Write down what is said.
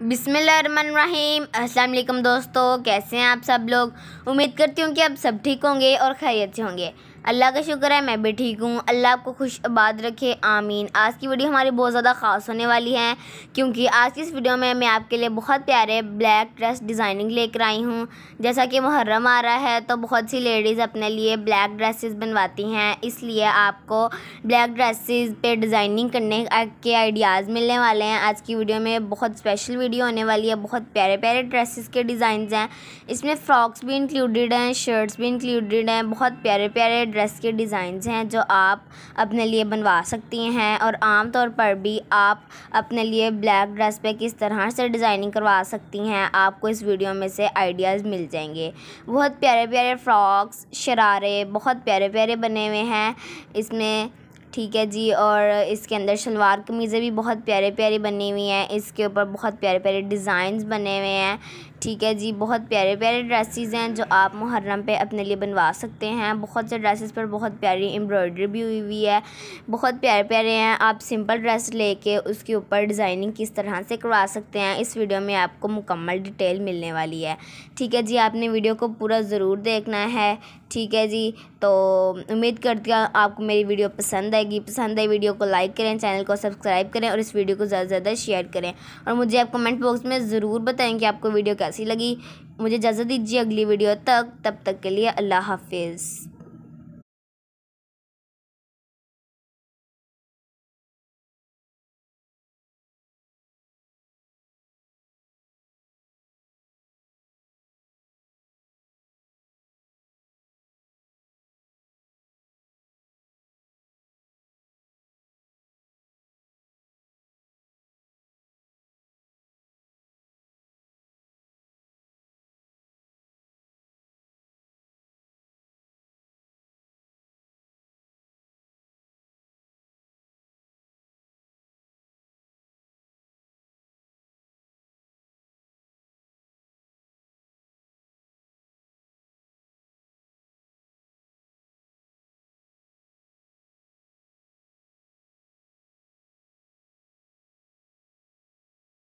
بسم اللہ الرحمن الرحیم السلام علیکم دوستو کیسے ہیں آپ سب لوگ امید کرتی ہوں کہ آپ سب ٹھیک ہوں گے اور خیریت سے ہوں گے اللہ کا شکر ہے میں بھی ٹھیک ہوں اللہ آپ کو خوش آباد رکھے آمین آج کی ویڈیو ہماری بہت زیادہ خاص ہونے والی ہے کیونکہ آج کی اس ویڈیو میں میں آپ کے لیے بہت پیارے بلیک ڈریس ڈیزائننگ لے کر آئی ہوں جیسا کہ محرم آ رہا ہے تو بہت سی لیڈیز اپنے لیے بلیک ڈریسز بنواتی ہیں اس لیے آپ کو بلیک ڈریسز پہ ڈیزائننگ کرنے کے آئیڈیاز ملنے والے ہیں آج کی ویڈیو میں بہت اسپیشل ویڈیو ہونے والی ہے بہت پیارے پیارے ڈریسز کے ڈیزائنز ہیں اس میں فراکس بھی انکلیوڈڈ ہیں شرٹس بھی انکلیوڈیڈ ہیں بہت پیارے پیارے ڈریس کے ڈیزائنز ہیں جو آپ اپنے لیے بنوا سکتی ہیں اور عام طور پر بھی آپ اپنے لیے بلیک ڈریس پہ کس طرح سے ڈیزائننگ کروا سکتی ہیں آپ کو اس ویڈیو میں سے آئیڈیاز مل جائیں گے بہت پیارے پیارے فراکس شرارے بہت پیارے پیارے بنے ہوئے ہیں اس میں ٹھیک ہے جی اور اس کے اندر شلوار قمیضیں بھی بہت پیارے پیارے بنی ہوئی ہیں اس کے اوپر بہت پیارے پیارے ڈیزائنز بنے ہوئے ہیں ٹھیک ہے جی بہت پیارے پیارے ڈریسیز ہیں جو آپ محرم پہ اپنے لیے بنوا سکتے ہیں بہت سے ڈریسز پر بہت پیاری امبرائڈری بھی ہوئی ہوئی ہے بہت پیارے پیارے ہیں آپ سمپل ڈریس لے کے اس کے اوپر ڈیزائننگ کس طرح سے کروا سکتے ہیں اس ویڈیو میں آپ کو مکمل ڈیٹیل ملنے والی ہے ٹھیک ہے جی آپ نے ویڈیو کو پورا ضرور دیکھنا ہے ٹھیک ہے جی تو امید کرتی ہوں آپ کو میری ویڈیو پسند آئے گی پسند ہے ویڈیو کو لائک کریں چینل کو سبسکرائب کریں اور اس ویڈیو کو زیادہ سے زیادہ شیئر کریں اور مجھے آپ کمنٹ باکس میں ضرور بتائیں کہ آپ کو ویڈیو کیسی لگی مجھے اجازت دیجیے اگلی ویڈیو تک تب تک کے لیے اللہ حافظ